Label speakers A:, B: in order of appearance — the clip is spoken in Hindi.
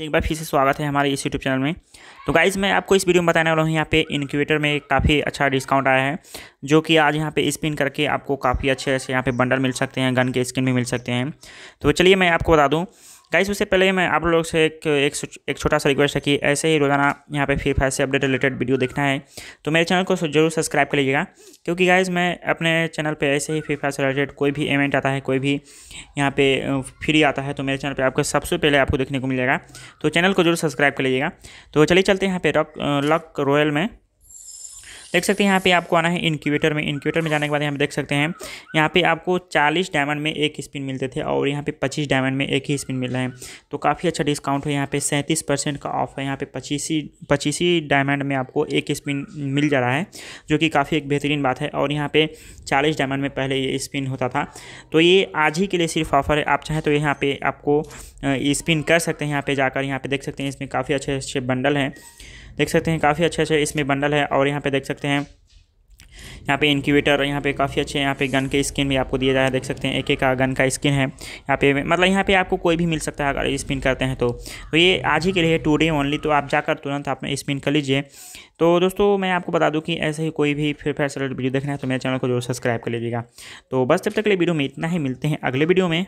A: एक बार फिर से स्वागत है हमारे इस यूट्यूब चैनल में तो गाइज़ मैं आपको इस वीडियो में बताने वाला हूँ यहाँ पे इनक्यूबेटर में काफ़ी अच्छा डिस्काउंट आया है जो कि आज यहाँ पे स्पिन करके आपको काफ़ी अच्छे अच्छे यहाँ पे बंडल मिल सकते हैं गन के स्किन भी मिल सकते हैं तो चलिए मैं आपको बता दूँ गाइस उससे पहले मैं आप लोग से एक एक, एक छोटा सा रिक्वेस्ट है कि ऐसे ही रोज़ाना यहाँ पे फ्री फायर से अपडेट रिलेटेड वीडियो देखना है तो मेरे चैनल को जरूर सब्सक्राइब कर लीजिएगा क्योंकि गाइस मैं अपने चैनल पे ऐसे ही फ्री फायर से रिलेटेड कोई भी इवेंट आता है कोई भी यहाँ पे फ्री आता है तो मेरे चैनल पर आपको सबसे पहले आपको देखने को मिलेगा तो चैनल को जरूर सब्सक्राइब कर लीजिएगा तो चलिए चलते हैं यहाँ पे लक रॉयल में देख सकते हैं यहाँ पे आपको आना है इनक्यूबेटर में इनक्यूबेटर में जाने के बाद यहाँ पे देख सकते हैं यहाँ पे आपको 40 डायमंड में एक स्पिन मिलते थे और यहाँ पे 25 डायमंड में एक ही स्पिन मिल रहे हैं तो काफ़ी अच्छा डिस्काउंट है यहाँ पे सैंतीस परसेंट का ऑफ है यहाँ पे पच्चीसी पच्चीसी डायमंड में आपको एक स्पिन मिल जा रहा है जो कि काफ़ी एक बेहतरीन बात है और यहाँ पर चालीस डायमंड में पहले ये स्पिन होता था तो ये आज ही के लिए सिर्फ ऑफर है आप चाहें तो यहाँ पर आपको स्पिन कर सकते हैं यहाँ पर जाकर यहाँ पर देख सकते हैं इसमें काफ़ी अच्छे अच्छे बंडल हैं देख सकते हैं काफ़ी अच्छे अच्छे इसमें बंडल है और यहाँ पे देख सकते हैं यहाँ पे इंक्यूबेटर यहाँ पे काफ़ी अच्छे यहाँ पे गन के स्किन भी आपको दिया जाए देख सकते हैं एक एक का गन का स्किन है यहाँ पे मतलब यहाँ पे आपको कोई भी मिल सकता है अगर स्पिन करते हैं तो तो ये आज ही के लिए टू डे ओनली तो आप जाकर तुरंत आप स्पिन कर लीजिए तो दोस्तों मैं आपको बता दूँ कि ऐसे ही कोई भी फिर फैसल वीडियो देखना है तो मेरे चैनल को जरूर सब्सक्राइब कर लीजिएगा तो बस तब तक के लिए वीडियो में इतना ही मिलते हैं अगले वीडियो में